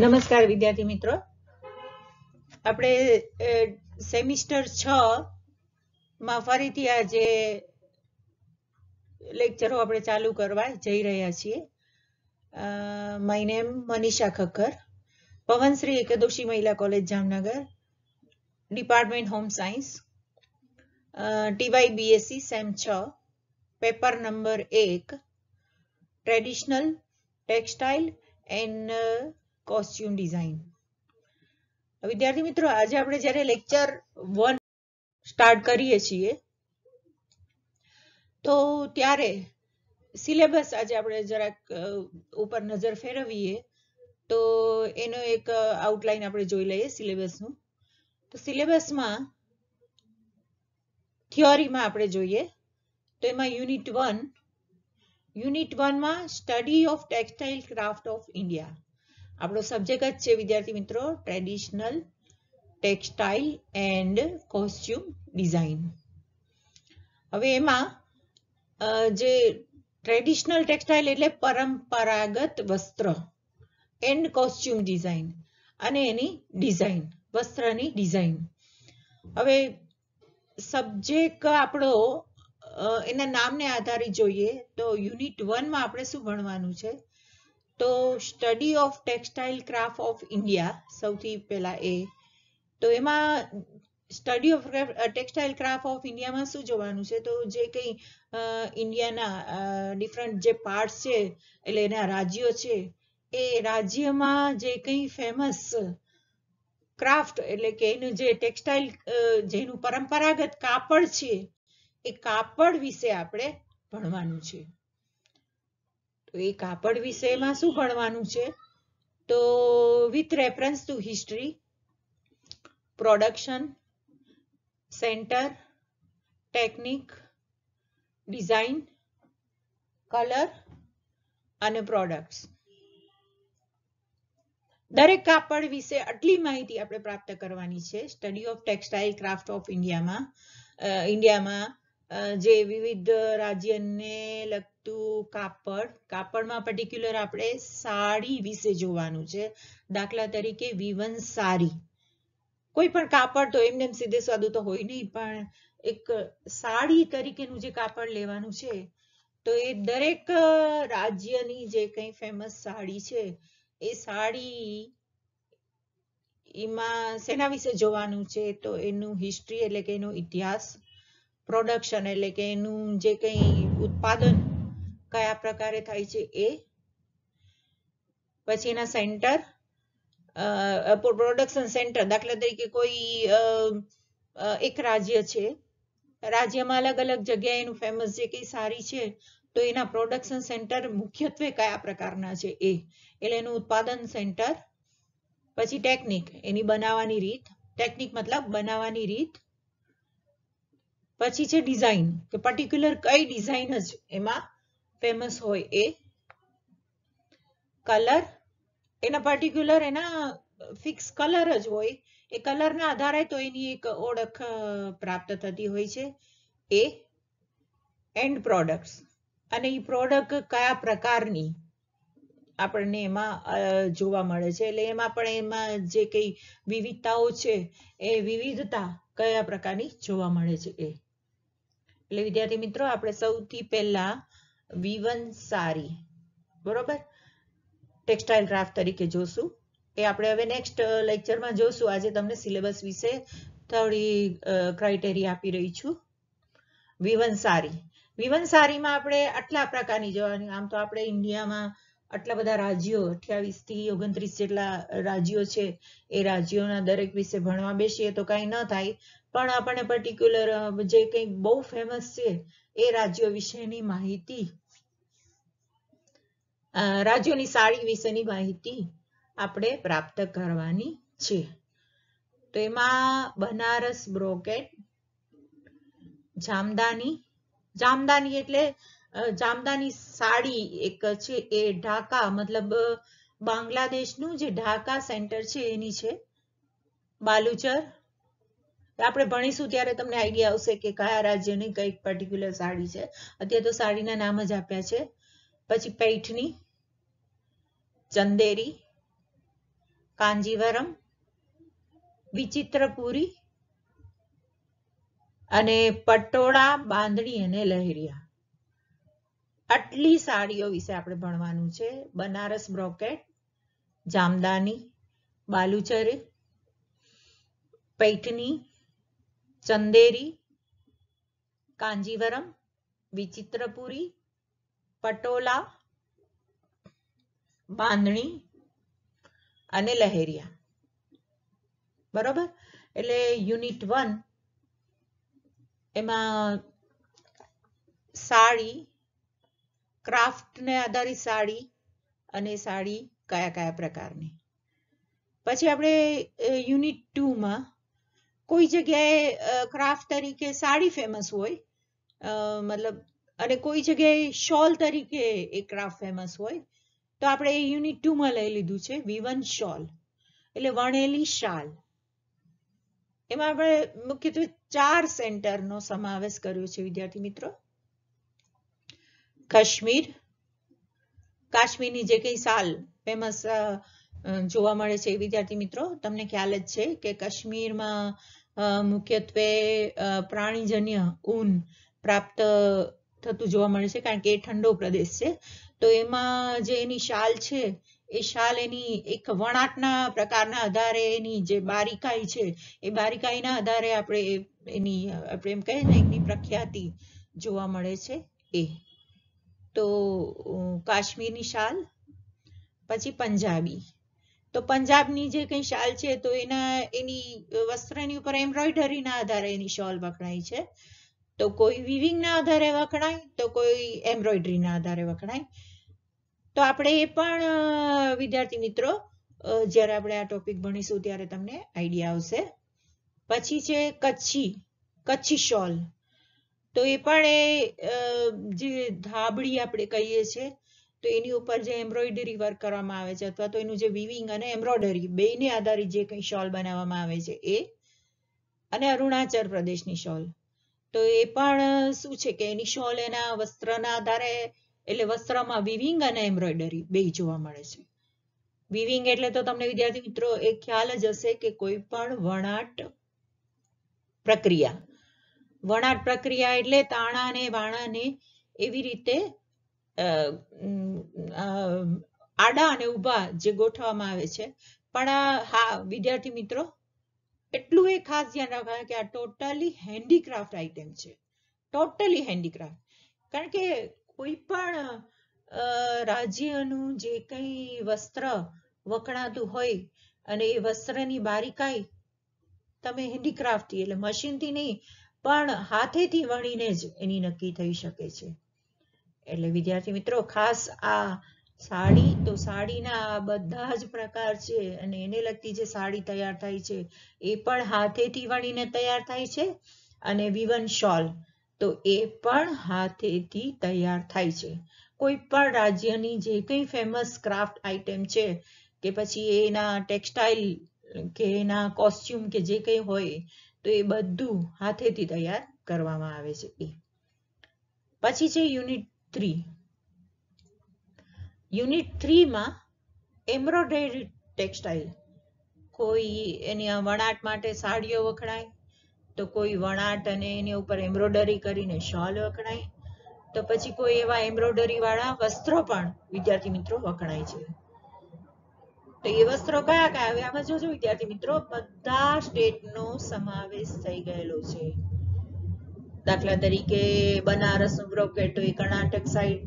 નમસ્કાર વિદ્યાર્થી મિત્રો આપણે સેમિસ્ટર છ માં ફરીથી આ જે લેક્ચરો આપણે ચાલુ કરવા જઈ રહ્યા છીએ માય નેમ મનીષા ખક્કર પવનશ્રી એકદોશી મહિલા college Jamnagar department home science TY BSc sem છ પેપર નંબર એક traditional textile and costume design વિદ્યાર્થી મિત્રો આજે આપણે જ્યારે લેક્ચર વન સ્ટાર્ટ કરીએ છીએ તો ત્યારે સિલેબસ આજે આપણે જરાક ઉપર નજર ફેરવીએ તો એનો એક આઉટલાઈન આપણે જોઈ લઈએ સિલેબસનું તો સિલેબસમાં થિયોરીમાં આપણે જોઈએ તો એમાં યુનિટ વન યુનિટ વનમાં study of textile craft of India આપણો સબ્જેક્ટ જ છે વિદ્યાર્થી મિત્રો traditional textile and costume design હવે એમાં જે ટ્રેડિશનલ ટેક્સટાઇલ એટલે પરંપરાગત વસ્ત્ર એન્ડ કોસ્ચ્યુમ ડિઝાઇન અને એની ડિઝાઇન વસ્ત્રની ડિઝાઇન હવે સબ્જેક્ટ આપણો એના નામને આધારિત જોઈએ તો યુનિટ વનમાં આપણે શું ભણવાનું છે તો study of textile craft of India સૌથી પહેલા એ તો એમાં study of textile craft of ઇન્ડિયામાં શું જોવાનું છે તો જે કંઈ ઇન્ડિયાના ડિફરન્ટ જે પાર્ટ્સ છે એટલે એના રાજ્યો છે એ રાજ્યમાં જે કંઈ ફેમસ ક્રાફ્ટ એટલે કે એનું જે ટેક્સટાઇલ જેનું પરંપરાગત કાપડ છે એ કાપડ વિશે આપણે ભણવાનું છે તો એ કાપડ વિષયમાં શું ભણવાનું છે તો with reference to history production centre technique design colour અને પ્રોડક્ટ્સ દરેક કાપડ વિશે આટલી માહિતી આપણે પ્રાપ્ત કરવાની છે study of textile craft of ઇન્ડિયામાં ઇન્ડિયામાં જે વિવિધ રાજ્યને લગતું કાપડ કાપડમાં પર્ટિક્યુલર આપણે સાડી વિશે જોવાનું છે દાખલા તરીકે વિવન સાડી કોઈ પણ કાપડ તો એમને સીધે સાદું તો હોય નહીં પણ એક સાડી તરીકેનું જે કાપડ લેવાનું છે તો એ દરેક રાજ્યની જે કંઈ ફેમસ સાડી છે એ સાડી એમાં શેના વિશે જોવાનું છે તો એનું હિસ્ટ્રી એટલે કે એનો ઇતિહાસ પ્રોડક્શન એટલે કે એનું જે કંઈ ઉત્પાદન કયા પ્રકારે થાય છે એ પછી એના સેન્ટર પ્રોડક્શન સેન્ટર દાખલા તરીકે કોઈ એક રાજ્ય છે રાજ્યમાં અલગ અલગ જગ્યાએ એનું ફેમસ જે કંઈ સારી છે તો એના પ્રોડક્શન સેન્ટર મુખ્યત્વે કયા પ્રકારના છે એ એટલે એનું ઉત્પાદન સેન્ટર પછી ટેકનિક એની બનાવવાની રીત ટેકનિક મતલબ બનાવવાની રીત પછી છે ડિઝાઇન કે પર્ટિક્યુલર કઈ ડિઝાઇન જ એમાં ફેમસ હોય એ કલર એના પર્ટિક્યુલર એના ફિક્સ કલર જ હોય એ કલરના આધારે તો એની એક ઓળખ પ્રાપ્ત થતી હોય છે એ એન્ડ પ્રોડક્ટ્સ અને એ પ્રોડક્ટ કયા પ્રકારની આપણને એમાં જોવા મળે છે એટલે એમાં પણ એમાં જે કઈ વિવિધતાઓ છે એ વિવિધતા કયા પ્રકારની જોવા મળે છે એ એટલે વિદ્યાર્થી મિત્રો આપણે સૌથી પહેલા વીવન સારી બરોબર ટેક્સટાઇલ ક્રાફ્ટ તરીકે જોશું એ આપણે હવે નેક્સ્ટ લેક્ચરમાં જોશું આજે તમને સિલેબસ વિશે થોડી ક્રાઇટેરિયા આપી રહી છું વિવન સારી વિવન સારીમાં આપણે આટલા પ્રકારની જોવાની આમ તો આપણે ઇન્ડિયામાં આટલા બધા રાજ્યો અઠ્યાવીસથી ઓગણત્રીસ જેટલા રાજ્યો છે એ રાજ્યોના દરેક વિશે ભણવા બેસીએ તો કાંઈ ન થાય પણ આપણને પર્ટિક્યુલર જે કંઈક બહુ ફેમસ છે એ રાજ્યો વિશેની માહિતી રાજ્યોની સાડી વિશેની માહિતી આપણે પ્રાપ્ત કરવાની છે તો એમાં બનારસ બ્રોકેટ જામદાની જામદાની એટલે જામદાની સાડી એક છે એ ઢાકા મતલબ બાંગ્લાદેશનું જે ઢાકા સેન્ટર છે એની છે બાલુચર આપણે ભણીશું ત્યારે તમને આઈડિયા આવશે કે કયા રાજ્યની કઈ પર્ટિક્યુલર સાડી છે અત્યારે તો સાડીના નામ જ આપ્યા છે પછી પૈઠની ચંદેરી કાંજીવરમ વિચિત્રપુરી અને પટોળા બાંધણી અને લહેરિયા આટલી સાડીઓ વિશે આપણે ભણવાનું છે બનારસ બ્રોકેટ જામદાની બાલુચરી પૈઠની ચંદેરી કાંજીવરમ વિચિત્રપુરી પટોલા બાંધણી અને લહેરિયા બરોબર એટલે યુનિટ વન એમાં સાડી ક્રાફ્ટને આધારિત સાડી અને સાડી કયા કયા પ્રકારની પછી આપણે યુનિટ ટુમાં કોઈ જગ્યાએ ક્રાફ્ટ તરીકે સાડી ફેમસ હોય મતલબ અને કોઈ જગ્યાએ શોલ તરીકે એ ક્રાફ્ટ ફેમસ હોય તો આપણે એ યુનિટ ટુમાં લઈ લીધું છે વિવન શોલ એટલે વણેલી શાલ એમાં આપણે મુખ્યત્વે ચાર સેન્ટરનો સમાવેશ કર્યો છે વિદ્યાર્થી મિત્રો કાશ્મીર કાશ્મીરની જે કંઈ સાલ ફેમસ જોવા મળે છે વિદ્યાર્થી મિત્રો તમને ખ્યાલ જ છે કે કાશ્મીરમાં મુખ્યત્વે પ્રાણીજન્ય ઊન પ્રાપ્ત થતું જોવા મળે છે કારણ કે એ ઠંડો પ્રદેશ છે તો એમાં જે એની શાલ છે એ શાલ એની એક વણાટના પ્રકારના આધારે એની જે બારીકાઈ છે એ બારીકાઈના આધારે આપણે એની આપણે એમ કહીએ ને એની પ્રખ્યાતિ જોવા મળે છે એ તો કાશ્મીરની શાલ પછી પંજાબી તો પંજાબની જે કંઈ શાલ છે તો એના એની વસ્ત્રની ઉપર એમ્બ્રોઇડરીના આધારે એની શોલ વખણાય છે તો કોઈ વિવિંગના આધારે વખણાય તો કોઈ એમ્બ્રોઇડરીના આધારે વખણાય તો આપણે એ પણ વિદ્યાર્થી મિત્રો જ્યારે આપણે આ ટોપિક ભણીશું ત્યારે તમને આઈડિયા આવશે પછી છે કચ્છી કચ્છી શોલ તો એ પણ એ જે ધાબળી આપણે કહીએ છીએ તો એની ઉપર જે એમ્બ્રોઈડરી વર્ક કરવામાં આવે છે અથવા તો એનું જે વિવિંગ અને એમ્બ્રોઇડરી બેને આધારિત જે કંઈ શોલ બનાવવામાં આવે છે એ અને અરુણાચલ પ્રદેશની શોલ તો એ પણ શું છે કે એની શોલ એના વસ્ત્રના આધારે એટલે વસ્ત્રમાં વિવિંગ અને એમ્બ્રોઈડરી બે જોવા મળે છે વિવિંગ એટલે તો તમને વિદ્યાર્થી મિત્રો એ ખ્યાલ જ હશે કે કોઈ પણ વણાટ પ્રક્રિયા વણાટ પ્રક્રિયા એટલે તાણાને વાણાને એવી રીતે આડા અને ઊભા જે ગોઠવવામાં આવે છે પણ હા વિદ્યાર્થી મિત્રો એટલું એ ખાસ ધ્યાન રાખવા કે આ ટોટલી હેન્ડીક્રાફ્ટ આઇટમ છે ટોટલી હેન્ડીક્રાફ્ટ કારણ કે કોઈ પણ રાજ્યનું જે કંઈ વસ્ત્ર વખણાતું હોય અને એ વસ્ત્રની બારીકાઈ તમે હેન્ડીક્રાફ્ટથી એટલે મશીનથી નહીં પણ હાથેથી વણીને જ એની નક્કી થઈ શકે છે એટલે વિદ્યાર્થી મિત્રો ખાસ આ સાડી તો સાડીના બધા જ પ્રકાર છે અને એને લગતી જે સાડી તૈયાર થાય છે એ પણ હાથેથી વણીને તૈયાર થાય છે અને વિવન શોલ તો એ પણ હાથેથી તૈયાર થાય છે કોઈ પણ રાજ્યની જે કંઈ ફેમસ ક્રાફ્ટ આઇટમ છે કે પછી એના ટેક્સટાઇલ કે એના કોસ્ટ્યુમ કે જે કંઈ હોય તો એ બધું હાથેથી તૈયાર કરવામાં આવે છે એ પછી છે યુનિટ થ્રી યુનિટ થ્રીમાં એમ્બ્રોઇડરી ટેક્સટાઇલ કોઈ એની વણાટ માટે સાડીઓ વખણાય તો કોઈ વણાટ અને એની ઉપર એમ્બ્રોઇડરી કરીને શોલ વખણાય તો પછી કોઈ એવા એમ્બ્રોઇડરી વાળા વસ્ત્રો પણ વિદ્યાર્થી મિત્રો વખણાય છે તો એ વસ્ત્રો કયા કયા આવે આમાં જોજો વિદ્યાર્થી મિત્રો બધા સ્ટેટનો સમાવેશ થઈ ગયેલો છે દાખલા તરીકે બનારસનું બ્રોકેટ તો કર્ણાટક સાઈડ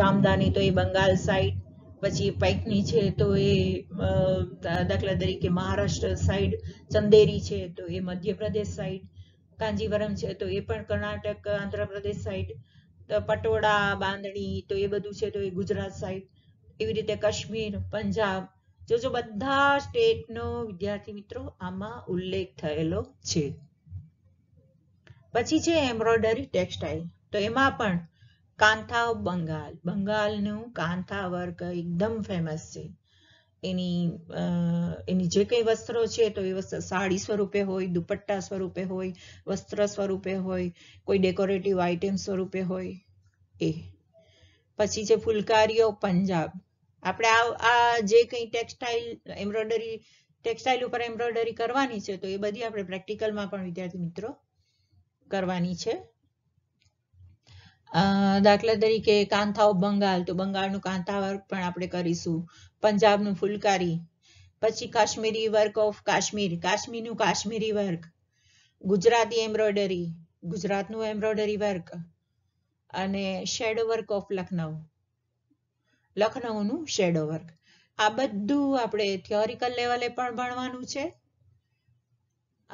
જામદાની તો એ બંગાળ સાઈડ પછી પૈકની છે તો એ દાખલા તરીકે મહારાષ્ટ્ર સાઈડ ચંદેરી છે તો એ મધ્યપ્રદેશ સાઈડ કાંજીવરમ છે તો એ પણ કર્ણાટક આંધ્રપ્રદેશ સાઈડ પટોળા બાંધણી તો એ બધું છે તો એ ગુજરાત સાઈડ એવી રીતે કાશ્મીર પંજાબ જોજો બધા સ્ટેટનો વિદ્યાર્થી મિત્રો આમાં ઉલ્લેખ થયેલો છે પછી છે એમ્બ્રોઇડરી ટેક્સટાઇલ તો એમાં પણ કાંથા બંગાલ બંગાળનું કાંથા વર્ક એકદમ ફેમસ છે એની એની જે કંઈ વસ્ત્રો છે તો એ સાડી સ્વરૂપે હોય દુપટ્ટા સ્વરૂપે હોય વસ્ત્ર સ્વરૂપે હોય કોઈ ડેકોરેટિવ આઇટમ સ્વરૂપે હોય એ પછી છે ફુલકારીઓ પંજાબ આપણે આ જે કંઈ ટેક્સટાઇલ એમ્બ્રોઇડરી ટેક્સટાઇલ ઉપર એમ્બ્રોઇડરી કરવાની છે તો એ બધી આપણે પ્રેક્ટિકલમાં પણ વિદ્યાર્થી મિત્રો કરવાની છે દાખલા તરીકે ઓફ બંગાળ તો બંગાળનું કાંથા વર્ક પણ આપણે કરીશું પંજાબનું ફુલકારી પછી કાશ્મીરી વર્ક ઓફ કાશ્મીર કાશ્મીરનું કાશ્મીરી વર્ક ગુજરાતી એમ્બ્રોઇડરી ગુજરાતનું એમ્બ્રોઇડરી વર્ક અને શેડો વર્ક ઓફ લખનઉ લખનઉનું શેડો વર્ક આ બધું આપણે થિયોરિકલ લેવલે પણ ભણવાનું છે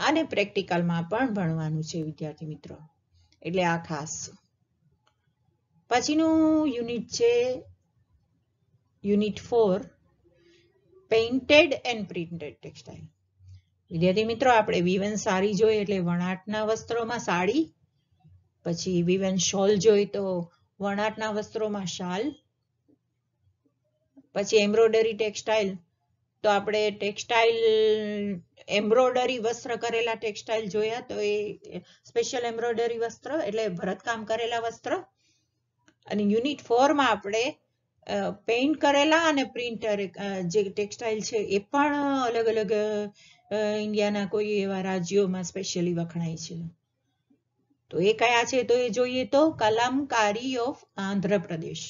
અને પ્રેક્ટિકલમાં પણ ભણવાનું છે વિદ્યાર્થી મિત્રો એટલે આ ખાસ પછીનું યુનિટ છે unit four painted and printed textile વિદ્યાર્થી મિત્રો આપણે વિવન સાડી જોઈએ એટલે વણાટના વસ્ત્રોમાં સાડી પછી વિવન શોલ જોઈએ તો વણાટના વસ્ત્રોમાં શાલ પછી એમ્બ્રોડરી ટેક્સટાઇલ તો આપણે ટેક્સટાઇલ એમ્બ્રોડરી વસ્ત્ર કરેલા ટેક્સટાઇલ જોયા તો એ સ્પેશિયલ એમ્બ્રોડરી વસ્ત્ર એટલે ભરતકામ કરેલા વસ્ત્ર અને યુનિટ ફોરમાં આપણે પેઇન્ટ કરેલા અને પ્રિન્ટર જે ટેક્સટાઇલ છે એ પણ અલગ અલગ ઇન્ડિયાના કોઈ એવા રાજ્યોમાં સ્પેશિયલી વખણાય છે તો એ કયા છે તો એ જોઈએ તો કલમકારી ઓફ આંધ્રપ્રદેશ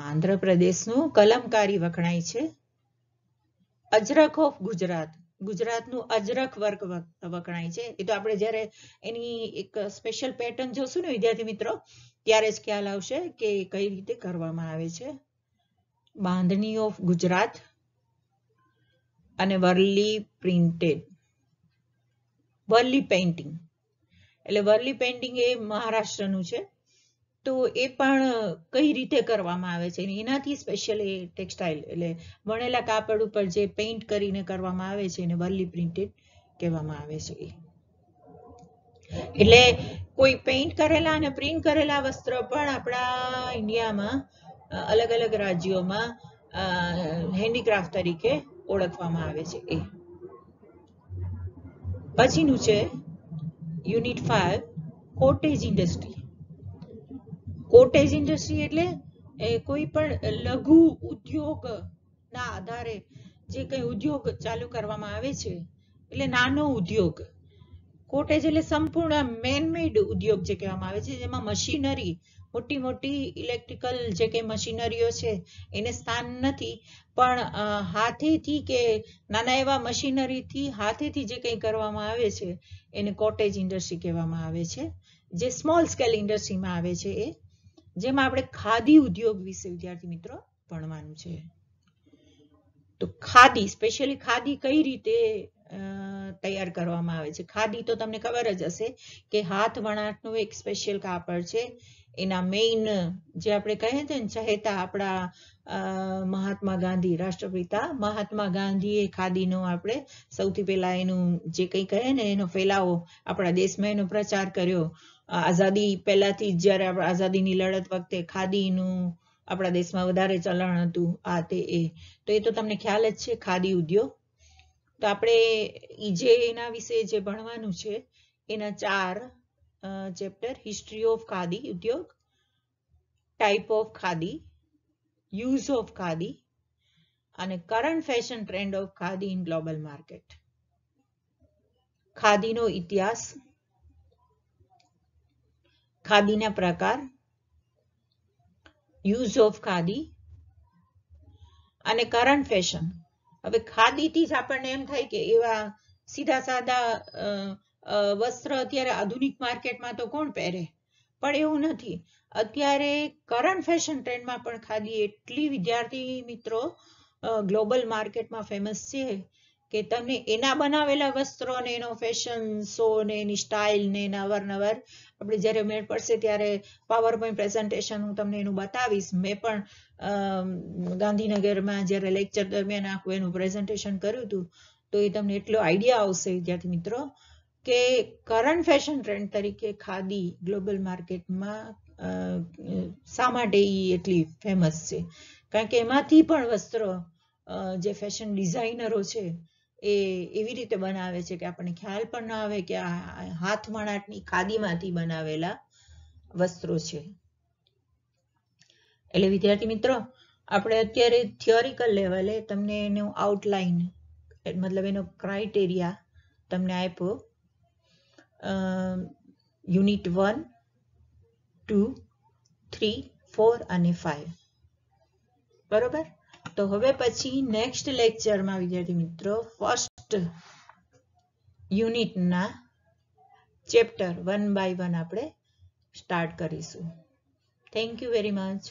આંધ્રપ્રદેશનું કલમકારી વખણાય છે અજરખ ઓફ ગુજરાત ગુજરાતનું અજરખ વર્ક વખણાય છે એ તો આપણે જ્યારે એની એક સ્પેશિયલ પેટર્ન જોશું ને વિદ્યાર્થી મિત્રો ત્યારે જ ખ્યાલ આવશે કે કઈ રીતે કરવામાં આવે છે બાંધણી ઓફ ગુજરાત અને વર્લી પ્રિન્ટેડ વર્લી પેઇન્ટિંગ એટલે વર્લી પેઇન્ટિંગ એ મહારાષ્ટ્રનું છે તો એ પણ કઈ રીતે કરવામાં આવે છે એનાથી સ્પેશિયલી ટેક્સટાઇલ એટલે વણેલા કાપડ ઉપર જે પેઇન્ટ કરીને કરવામાં આવે છે એને વર્લી પ્રિન્ટેડ કહેવામાં આવે છે એટલે કોઈ પેઇન્ટ કરેલા અને પ્રિન્ટ કરેલા વસ્ત્ર પણ આપણા ઇન્ડિયામાં અલગ અલગ રાજ્યોમાં હેન્ડીક્રાફ્ટ તરીકે ઓળખવામાં આવે છે એ પછીનું છે unit five cottage industry cottage industry એટલે કોઈ પણ લઘુ ઉદ્યોગ ના આધારે જે કઈ ઉદ્યોગ ચાલુ કરવામાં આવે છે એટલે નાનો ઉદ્યોગ કોટેજ એટલે સંપૂર્ણ મેનમેડ ઉદ્યોગ જે કહેવામાં આવે છે જેમાં મશીનરી મોટી મોટી ઇલેક્ટ્રિકલ જે કે મશીનરીઓ છે એને સ્થાન નથી પણ હાથેથી કે નાના એવા મશીનરીથી હાથેથી જે કંઈ કરવામાં આવે છે એને કોટેજ ઇન્ડસ્ટ્રી કહેવામાં આવે છે જે સ્મોલ સ્કેલ ઇન્ડસ્ટ્રીમાં આવે છે એ જેમાં આપણે ખાદી ઉદ્યોગ વિશે વિદ્યાર્થી મિત્રો ભણવાનું છે તો ખાદી સ્પેશિયલી ખાદી કઈ રીતે તૈયાર કરવામાં આવે છે ખાદી તો તમને ખબર જ હશે કે હાથ વણાટનું એક સ્પેશિયલ કાપડ છે એના મેઇન જે આપણે કહીએ છીએ ને ચહેતા આપણા મહાત્મા ગાંધી રાષ્ટ્રપિતા મહાત્મા ગાંધીએ ખાદીનો આપણે સૌથી પહેલા એનું જે કંઈ કહે ને એનો ફેલાવો આપણા દેશમાં એનો પ્રચાર કર્યો આઝાદી પહેલાથી જ જ્યારે આપણે આઝાદીની લડત વખતે ખાદીનું આપણા દેશમાં વધારે ચલણ હતું આ તે એ તો એ તો તમને ખ્યાલ જ છે ખાદી ઉદ્યોગ તો આપણે ઈ જે એના વિશે જે ભણવાનું છે એના ચાર ચેપ્ટર હિસ્ટ્રી ઓફ ખાદી ઉદ્યોગ type of khadi use of khadi અને current fashion trend of khadi in global market ખાદીનો ઇતિહાસ ખાદીના પ્રકાર યુઝ ઓફ ખાદી અને કરંટ ફેશન હવે ખાદીથી જ આપણને એમ થાય કે એવા સીધા સાદા વસ્ત્ર અત્યારે આધુનિક માર્કેટમાં તો કોણ પહેરે પણ એવું નથી અત્યારે કરંટ ફેશન ટ્રેન્ડમાં પણ ખાદી એટલી વિદ્યાર્થી મિત્રો ગ્લોબલ માર્કેટમાં ફેમસ છે કે તમને એના બનાવેલા વસ્ત્રો ને એનો ફેશન શો ને એની સ્ટાઇલ ને એના અવારનવાર આપણે જ્યારે મેળ પડશે ત્યારે પાવર પોઈન્ટ પ્રેઝન્ટેશન હું તમને એનું બતાવીશ મેં પણ ગાંધીનગરમાં જ્યારે લેક્ચર દરમિયાન આખું એનું પ્રેઝન્ટેશન કર્યું હતું તો એ તમને એટલો આઈડિયા આવશે વિદ્યાર્થી મિત્રો કે કરંટ ફેશન ટ્રેન્ડ તરીકે ખાદી ગ્લોબલ માર્કેટમાં શા માટે એ એટલી ફેમસ છે કારણ કે એમાંથી પણ વસ્ત્ર જે ફેશન ડિઝાઇનરો છે એ એવી રીતે બનાવે છે કે આપણને ખ્યાલ પણ ના આવે કે આ હાથવણાટની ખાદીમાંથી બનાવેલા વસ્ત્રો છે એટલે વિદ્યાર્થી મિત્રો આપણે અત્યારે થિયોરિકલ લેવલે તમને એનું આઉટલાઇન મતલબ એનો ક્રાઇટેરિયા તમને આપ્યો unit one two three four અને ફાઇવ બરોબર તો હવે પછી નેક્સ્ટ લેક્ચરમાં વિદ્યાર્થી મિત્રો ફર્સ્ટ યુનિટના ચેપ્ટર વન બાય વન આપણે સ્ટાર્ટ કરીશું થેન્ક યુ વેરી મચ